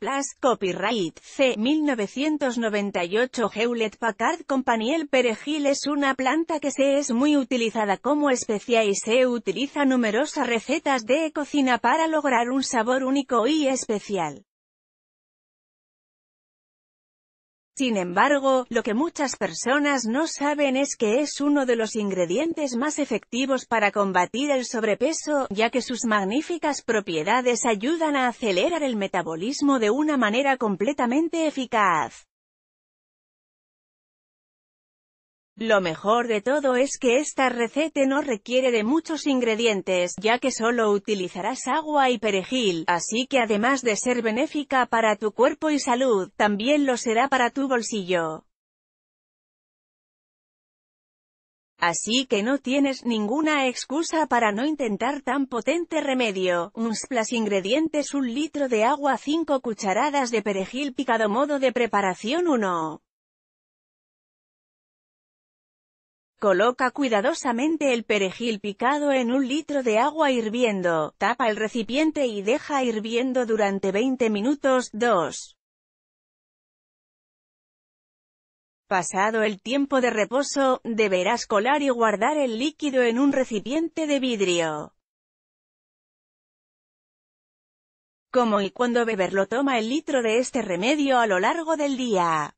Plus copyright C. 1998 Hewlett Packard Company El perejil es una planta que se es muy utilizada como especia y se utiliza numerosas recetas de cocina para lograr un sabor único y especial. Sin embargo, lo que muchas personas no saben es que es uno de los ingredientes más efectivos para combatir el sobrepeso, ya que sus magníficas propiedades ayudan a acelerar el metabolismo de una manera completamente eficaz. Lo mejor de todo es que esta receta no requiere de muchos ingredientes, ya que solo utilizarás agua y perejil, así que además de ser benéfica para tu cuerpo y salud, también lo será para tu bolsillo. Así que no tienes ninguna excusa para no intentar tan potente remedio. Un splash ingredientes un litro de agua 5 cucharadas de perejil picado modo de preparación 1. Coloca cuidadosamente el perejil picado en un litro de agua hirviendo, tapa el recipiente y deja hirviendo durante 20 minutos, 2. Pasado el tiempo de reposo, deberás colar y guardar el líquido en un recipiente de vidrio. Como y cuando beberlo toma el litro de este remedio a lo largo del día.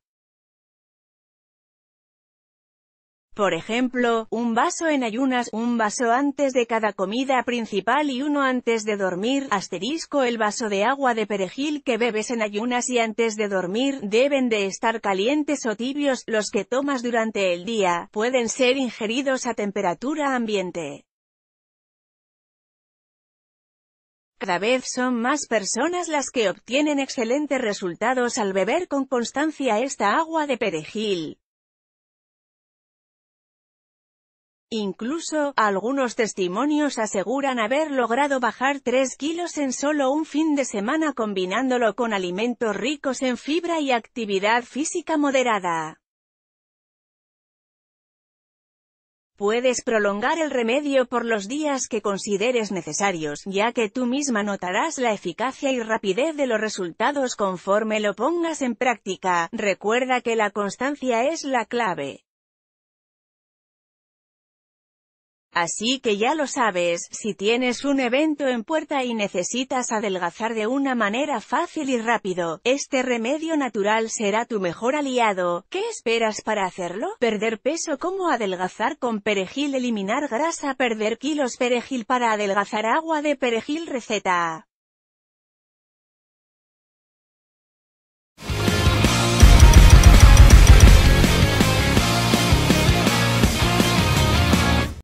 Por ejemplo, un vaso en ayunas, un vaso antes de cada comida principal y uno antes de dormir, asterisco el vaso de agua de perejil que bebes en ayunas y antes de dormir, deben de estar calientes o tibios, los que tomas durante el día, pueden ser ingeridos a temperatura ambiente. Cada vez son más personas las que obtienen excelentes resultados al beber con constancia esta agua de perejil. Incluso, algunos testimonios aseguran haber logrado bajar 3 kilos en solo un fin de semana combinándolo con alimentos ricos en fibra y actividad física moderada. Puedes prolongar el remedio por los días que consideres necesarios, ya que tú misma notarás la eficacia y rapidez de los resultados conforme lo pongas en práctica. Recuerda que la constancia es la clave. Así que ya lo sabes, si tienes un evento en puerta y necesitas adelgazar de una manera fácil y rápido, este remedio natural será tu mejor aliado. ¿Qué esperas para hacerlo? Perder peso como adelgazar con perejil eliminar grasa perder kilos perejil para adelgazar agua de perejil receta.